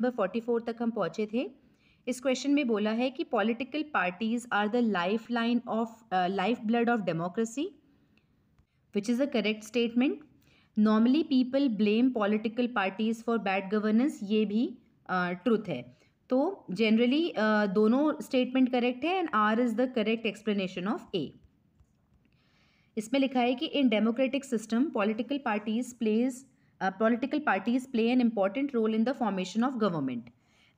Number forty four तक हम पहुँचे थे इस क्वेश्चन में बोला है कि political parties are the life line of life blood of democracy which is a correct statement normally people blame political parties for bad governance ये भी ट्रूथ uh, है तो जनरली uh, दोनों स्टेटमेंट करेक्ट है and R is the correct explanation of A इसमें लिखा है कि in democratic system political parties plays uh, political parties play an important role in the formation of government.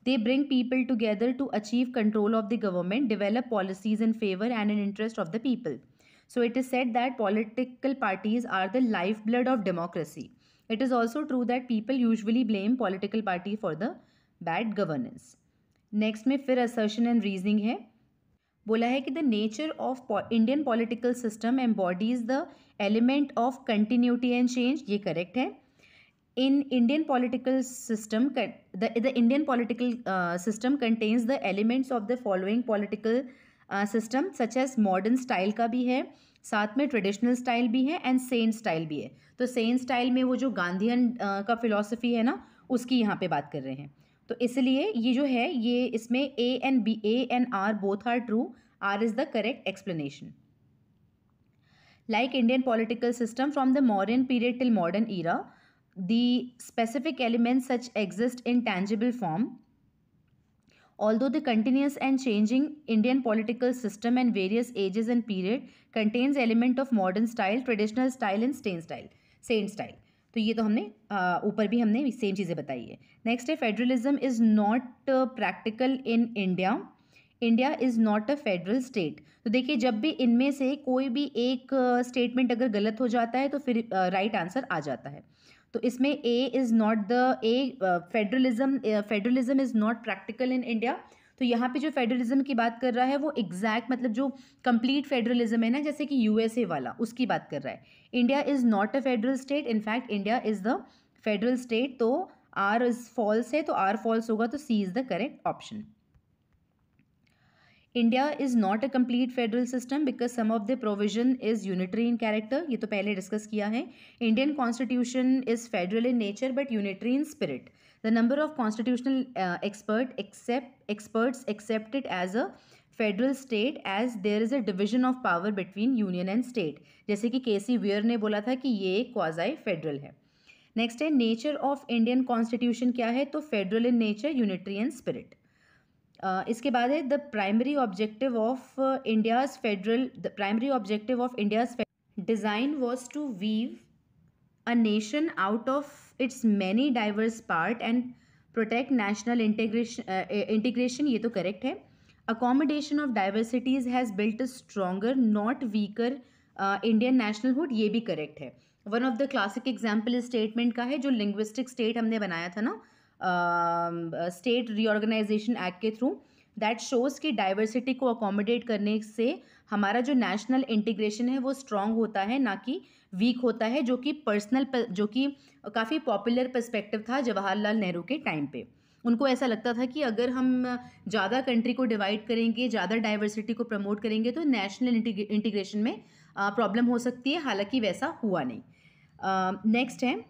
They bring people together to achieve control of the government, develop policies in favor and in interest of the people. So it is said that political parties are the lifeblood of democracy. It is also true that people usually blame political party for the bad governance. Next, में फिर assertion and reasoning है बोला है कि the nature of Indian political system embodies the element of continuity and change. ये correct है in indian political system the, the indian political uh, system contains the elements of the following political system such as modern style का भी है साथ में traditional style भी है and Sen style भी है तो सेन स्टाइल में वो जो गांधीन का फिलॉसफी है ना उसकी यहाँ पे बात कर रहे हैं तो इसलिए ये जो है ये इसमें A and B A and R both are true R is the correct explanation like Indian political system from the modern period till modern era the specific elements such exist in tangible form although the continuous and changing indian political system and various ages and period contains element of modern style traditional style and stain style saint style तो ये तो हमने ऊपर भी हमने same चीज़ें बताई है नेक्स्ट है federalism is not practical in India India is not a federal state तो देखिए जब भी इनमें से कोई भी एक स्टेटमेंट अगर गलत हो जाता है तो फिर राइट आंसर आ जाता है तो इसमें A is not the A federalism federalism is not practical in India तो यहाँ पे जो फेडरलिज्म की बात कर रहा है वो एग्जैक्ट मतलब जो कंप्लीट फेडरलिज्म है ना जैसे कि यूएसए वाला उसकी बात कर रहा है India is not a federal state in fact India is the federal state तो आर इज़ फॉल्स है तो आर फॉल्स होगा तो C is the correct option India is not a complete federal system because some of the provision is unitary in character ये तो पहले discuss किया है Indian constitution is federal in nature but unitary in spirit the number of constitutional expert accept experts accepted as a federal state as there is a division of power between union and state जैसे कि के सी wear ने बोला था कि ये एक quasi federal है नेक्स्ट है नेचर ऑफ इंडियन कॉन्स्टिट्यूशन क्या है तो federal in nature unitary and spirit इसके बाद है the primary objective of India's federal the primary objective of India's design was to weave a nation out of its many diverse part and protect national integration integration ये तो correct है accommodation of diversities has built a stronger not weaker Indian national hood ये भी correct है one of the classic example इस statement का है जो लिंग्विस्टिक स्टेट हमने बनाया था ना स्टेट रीऑर्गेनाइजेशन एक्ट के थ्रू दैट शोज़ कि डाइवर्सिटी को अकोमोडेट करने से हमारा जो नेशनल इंटीग्रेशन है वो स्ट्रांग होता है ना कि वीक होता है जो कि पर्सनल जो कि काफ़ी पॉपुलर पर्सपेक्टिव था जवाहरलाल नेहरू के टाइम पे उनको ऐसा लगता था कि अगर हम ज़्यादा कंट्री को डिवाइड करेंगे ज़्यादा डाइवर्सिटी को प्रमोट करेंगे तो नेशनल इंटीग्रेशन में प्रॉब्लम uh, हो सकती है हालांकि वैसा हुआ नहीं नेक्स्ट uh, है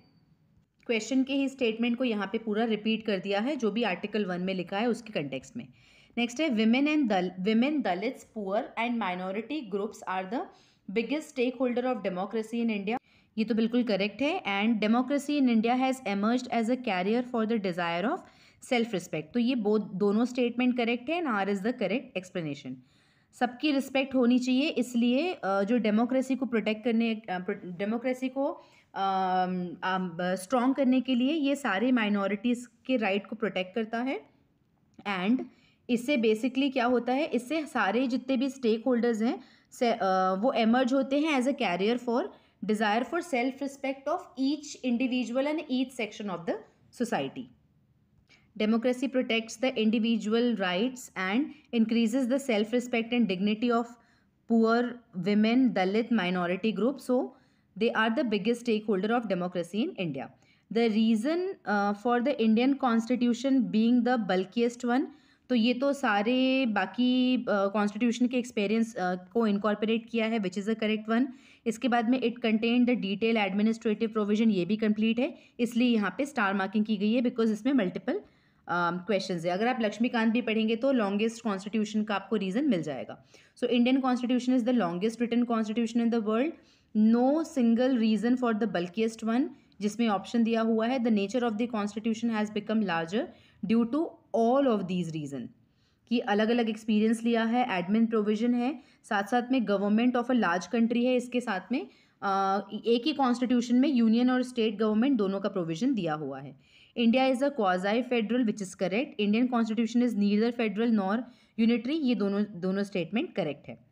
क्वेश्चन के ही स्टेटमेंट को यहाँ पे पूरा रिपीट कर दिया है जो भी आर्टिकल वन में लिखा है उसके कंटेक्स में नेक्स्ट है women and dal women dalits poor and minority groups are the biggest stake holder of democracy in India ये तो बिल्कुल करेक्ट है and democracy in India has emerge as a carrier for the desire of self respect तो ये both दोनों statement correct है and R is the correct explanation सबकी respect होनी चाहिए इसलिए जो डेमोक्रेसी को प्रोटेक्ट करने डेमोक्रेसी को स्ट्रॉन्ग करने के लिए ये सारे माइनॉरिटीज़ के राइट को प्रोटेक्ट करता है एंड इससे बेसिकली क्या होता है इससे सारे जितने भी स्टेक होल्डर्स हैं से, वो एमर्ज होते हैं as a carrier for desire for self respect of each individual and each section of the society democracy protects the individual rights and increases the self respect and dignity of poor women dalit minority group so They are the biggest stakeholder of democracy in India. The reason uh, for the Indian constitution being the bulkiest one तो ये तो सारे बाकी constitution uh, के experience uh, को incorporate किया है which is a correct one इसके बाद में it contain the detail administrative provision ये भी कंप्लीट है इसलिए यहाँ पे स्टार मार्किंग की गई है बिकॉज इसमें मल्टीपल क्वेश्चन है अगर आप लक्ष्मीकांत भी पढ़ेंगे तो लॉन्गेस्ट कॉन्स्टिट्यूशन का आपको रीज़न मिल जाएगा so Indian constitution is the longest written constitution in the world no single reason for the bulkiest one जिसमें ऑप्शन दिया हुआ है the nature of the constitution has become larger due to all of these reason कि अलग अलग experience लिया है एडमिन प्रोविजन है साथ साथ में government of a large country है इसके साथ में आ, एक ही कॉन्स्टिट्यूशन में यूनियन और स्टेट गवर्नमेंट दोनों का प्रोविजन दिया हुआ है India is a quasi federal which is correct Indian constitution is neither federal nor unitary ये दोनों दोनों स्टेटमेंट करेक्ट है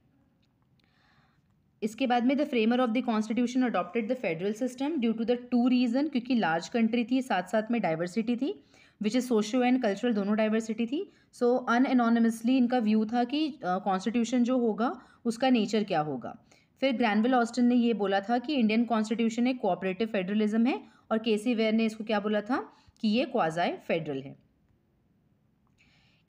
इसके बाद में the framer of the constitution adopted the federal system due to the two reason क्योंकि large country थी साथ साथ में डाइवर्सिटी थी which is socio and cultural दोनों डाइवर्सिटी थी सो अन एनोनमसली इनका व्यू था कि कॉन्स्टिट्यूशन uh, जो होगा उसका नेचर क्या होगा फिर ग्रैनविल ऑस्टन ने ये बोला था कि इंडियन कॉन्स्टिट्यूशन एक कोऑपरेटिव फेडरलिज्म है और के सी वेयर ने इसको क्या बोला था कि ये क्वाजाय फेडरल है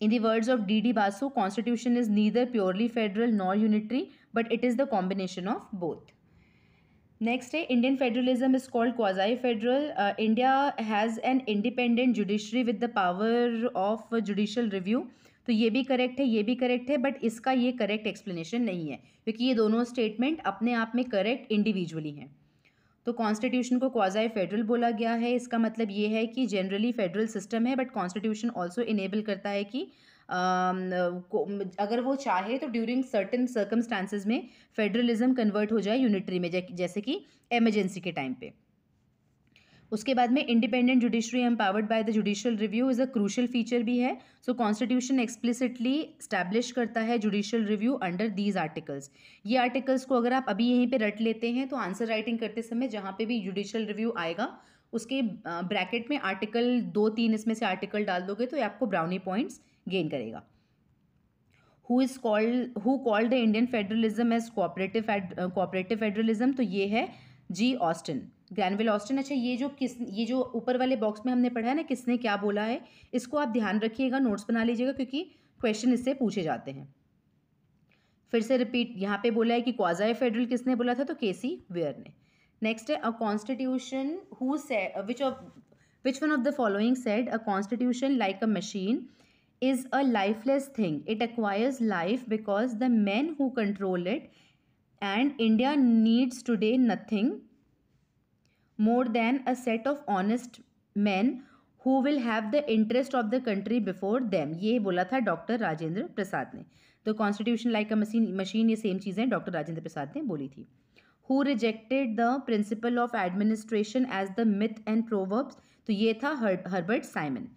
in the words of D D Basu constitution is neither purely federal nor unitary but it is the combination of both next है Indian federalism is called quasi federal India has an independent judiciary with the power of judicial review तो ये भी correct है ये भी correct है but इसका ये करेक्ट एक्सप्लेनेशन नहीं है क्योंकि ये दोनों स्टेटमेंट अपने आप में करेक्ट इंडिविजुअली हैं तो कॉन्स्टिट्यूशन को क्वाजाई फेडरल बोला गया है इसका मतलब ये है कि जनरली फेडरल सिस्टम है बट कॉन्स्टिट्यूशन ऑल्सो इनेबल करता है कि अगर वो चाहे तो ड्यूरिंग सर्टन सर्कमस्टांसिस में फेडरलिज्म कन्वर्ट हो जाए यूनिटरी में जैसे कि एमरजेंसी के टाइम पे उसके बाद में independent judiciary empowered by the judicial review is a crucial feature भी है सो कॉन्स्टिट्यूशन एक्सप्लिसिटली स्टैब्लिश करता है judicial review under these articles ये आर्टिकल्स को अगर आप अभी यहीं पे रट लेते हैं तो आंसर राइटिंग करते समय जहाँ पे भी जुडिशियल रिव्यू आएगा उसके ब्रैकेट में आर्टिकल दो तीन इसमें से आर्टिकल डाल दोगे तो ये आपको ब्राउनी पॉइंट्स गेन करेगा who is called who called the Indian federalism as cooperative cooperative federalism तो ये है जी ऑस्टिन ग्रैनविल ऑस्टिन अच्छा ये जो किस ये जो ऊपर वाले बॉक्स में हमने पढ़ा है ना किसने क्या बोला है इसको आप ध्यान रखिएगा नोट्स बना लीजिएगा क्योंकि क्वेश्चन इससे पूछे जाते हैं फिर से रिपीट यहाँ पे बोला है कि क्वाजाए फेडरल किसने बोला था तो केसी वेयर ने नेक्स्ट है a constitution who which of which one of the following said a constitution like a machine is a lifeless thing. It acquires life because the men who control it and India needs today nothing more than a set of honest men who will have the interest of the country before them. ye ये बोला था doctor Rajendra Prasad ने तो constitution like a machine machine ये same चीज़ें doctor Rajendra Prasad ने बोली थी who rejected the principle of administration as the myth and proverbs तो ये था हर्बर्ट साइमन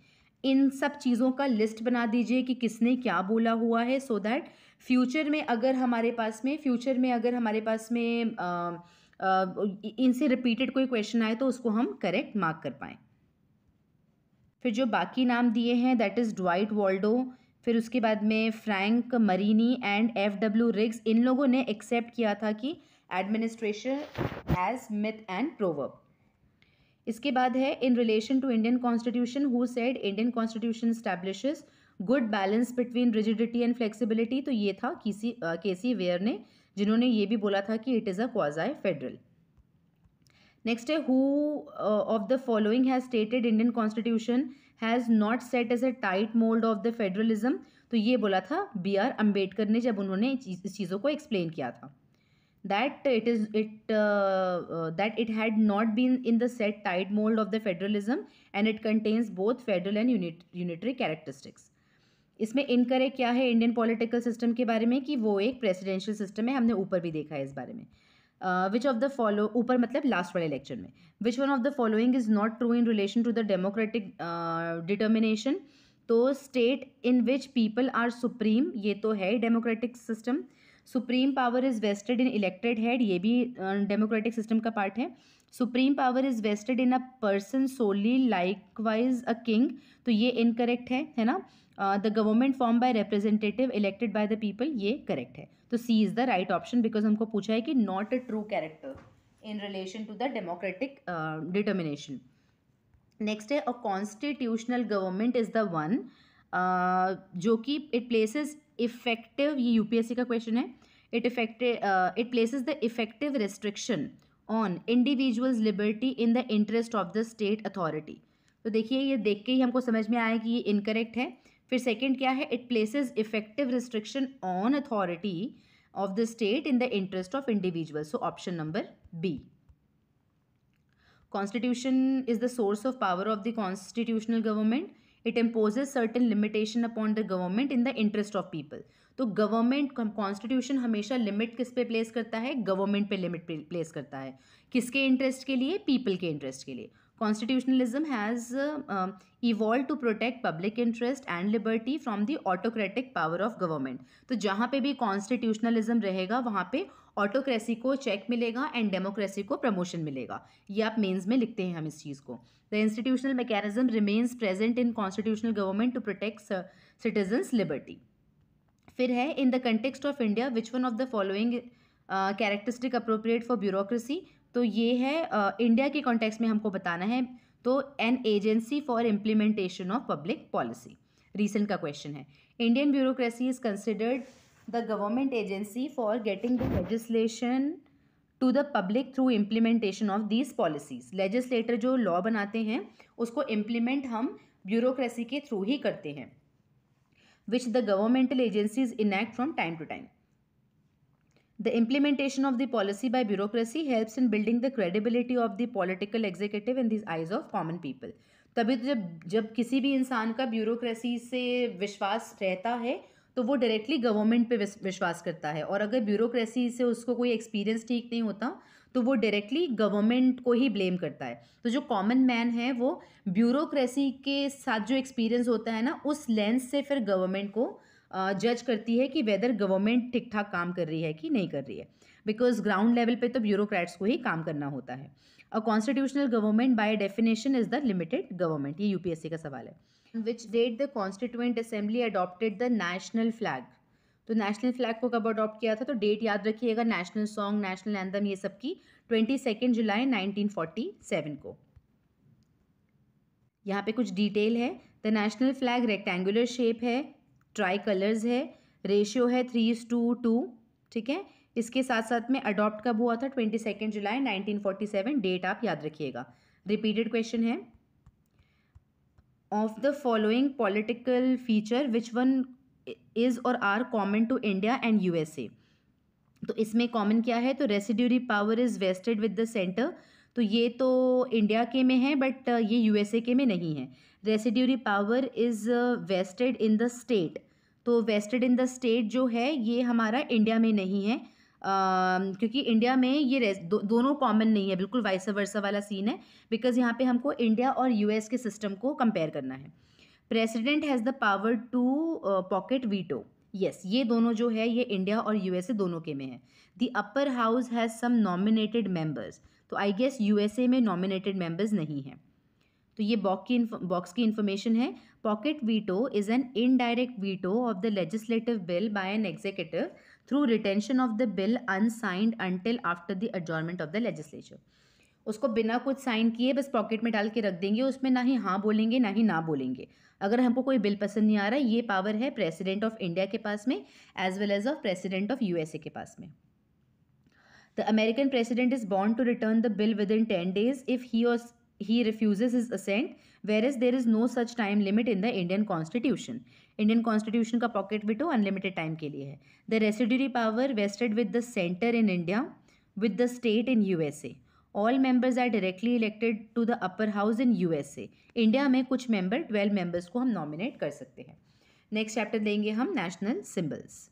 इन सब चीज़ों का लिस्ट बना दीजिए कि किसने क्या बोला हुआ है सो दैट फ्यूचर में अगर हमारे पास में फ्यूचर में अगर हमारे पास में इनसे रिपीटेड कोई क्वेश्चन आए तो उसको हम करेक्ट मार्क कर पाएँ फिर जो बाकी नाम दिए हैं दैट इज़ ड्वाइट वॉल्डो फिर उसके बाद में Frank Marini and F W Riggs इन लोगों ने एक्सेप्ट किया था कि administration as myth and proverb इसके बाद है in relation to Indian constitution who said Indian constitution establish good balance between rigidity and flexibility तो ये था किसी के सी वेयर ने जिन्होंने ये भी बोला था कि it is a quasi federal next है who of the following has stated Indian constitution has not set as a tight mould of the federalism तो ये बोला था बी आर अम्बेडकर ने जब उन्होंने इस चीज़ों को एक्सप्लेन किया था that it is it uh, uh, that it had not been in the set tight mold of the federalism and it contains both federal and unit, unitary characteristics इसमें incorrect क्या है इंडियन पॉलिटिकल सिस्टम के बारे में कि वो एक presidential system है हमने ऊपर भी देखा है इस बारे में विच ऑफ द फॉलो ऊपर मतलब लास्ट वाले लेक्चर में which one of the following is not true in relation to the democratic determination तो state in which people are supreme ये तो है democratic system uh, supreme power is vested in elected head ये भी democratic system का part है supreme power is vested in a person solely likewise a king तो ये incorrect है है ना the government form by representative elected by the people ये करेक्ट है तो C is the right option because हमको पूछा है कि not a true character in relation to the democratic determination next है a constitutional government is the one जो कि इट प्लेसेस इफेक्टिव ये यूपीएससी का क्वेश्चन है it effective it places the effective restriction on individuals liberty in the interest of the state authority तो देखिए ये देख के ही हमको समझ में आया कि ये इनकरेक्ट है फिर सेकेंड क्या है it places effective restriction on authority of the state in the interest of individual so option number B constitution is the source of power of the constitutional government it imposes certain limitation upon the government in the interest of people तो government constitution हमेशा limit किस पे place करता है government पे limit place करता है किसके इंटरेस्ट के लिए पीपल के इंटरेस्ट के लिए Constitutionalism has uh, evolved to protect public interest and liberty from the autocratic power of government. तो जहाँ पे भी constitutionalism रहेगा वहाँ पे ऑटोक्रेसी को चेक मिलेगा एंड डेमोक्रेसी को प्रमोशन मिलेगा ये आप मेंस में लिखते हैं हम इस चीज़ को the institutional mechanism remains present in constitutional government to protect citizens liberty फिर है in the context of India which one of the following characteristic appropriate for bureaucracy तो ये है इंडिया के कॉन्टेक्स्ट में हमको बताना है तो an agency for implementation of public policy recent का क्वेश्चन है Indian bureaucracy is considered the government agency for getting the legislation to the public through implementation of these policies legislator जो law बनाते हैं उसको इम्प्लीमेंट हम bureaucracy के through ही करते हैं which the governmental agencies enact from time to time The implementation of the policy by bureaucracy helps in building the credibility of the political executive in the eyes of common people. तभी तो जब जब किसी भी इंसान का bureaucracy से विश्वास रहता है तो वो डायरेक्टली गवर्नमेंट पे विश्वास करता है और अगर ब्यूरोक्रेसी से उसको कोई एक्सपीरियंस ठीक नहीं होता तो वो डायरेक्टली गवर्नमेंट को ही ब्लेम करता है तो जो कॉमन मैन है वो ब्यूरोक्रेसी के साथ जो एक्सपीरियंस होता है ना उस लेंस से फिर गवर्नमेंट को जज करती है कि वेदर गवर्नमेंट ठीक ठाक काम कर रही है कि नहीं कर रही है बिकॉज ग्राउंड लेवल पे तो ब्यूरोक्रेट्स को ही काम करना होता है a constitutional government by definition is the limited government ये यूपीएससी का सवाल है which date the constituent assembly adopted the national flag तो नेशनल फ्लैग को कब अडॉप्ट किया था तो डेट याद रखिएगा नेशनल सॉन्ग नेशनल एंथम ये सब की twenty second July nineteen forty seven को यहाँ पे कुछ डिटेल है the national flag rectangular shape है ट्राई कलर्स है रेशियो है थ्री इज टू टू ठीक है इसके साथ साथ में अडॉप्ट कब हुआ था twenty second July nineteen forty seven date आप याद रखिएगा रिपीटेड क्वेश्चन है of the following political feature which one is और are common to India and A तो इसमें कॉमन क्या है तो residuary power is vested with the centre तो ये तो इंडिया के में है बट ये यूएसए के में नहीं है residuary power is vested in the state तो वेस्टेड इन द स्टेट जो है ये हमारा इंडिया में नहीं है आ, क्योंकि इंडिया में ये दो, दोनों कॉमन नहीं है बिल्कुल वाइस वर्सा वाला सीन है बिकॉज यहाँ पे हमको इंडिया और यूएस के सिस्टम को कंपेयर करना है president has the power to pocket veto yes ये दोनों जो है ये इंडिया और ए दोनों के में है the upper house has some nominated members तो आई गेस ए में नॉमिनेटेड मेम्बर्स नहीं हैं तो ये बॉक्स की बॉक्स की इन्फॉर्मेशन है pocket veto is an indirect veto of the legislative bill by an executive through retention of the bill unsigned until after the adjournment of the legislature उसको बिना कुछ साइन किए बस पॉकेट में डाल के रख देंगे उसमें ना ही हाँ बोलेंगे ना ही ना बोलेंगे अगर हमको कोई बिल पसंद नहीं आ रहा ये पावर है प्रेसिडेंट ऑफ इंडिया के पास में as well as of president of U के पास में the American president is bound to return the bill within ten days if he और he refuses his assent whereas there is no such time limit in the indian constitution indian constitution का pocket veto unlimited time के लिए है the residuary power vested with the centre in India with the state in USA all members are directly elected to the upper house in USA India में कुछ member twelve members को हम nominate कर सकते हैं नेक्स्ट चैप्टर देंगे हम national symbols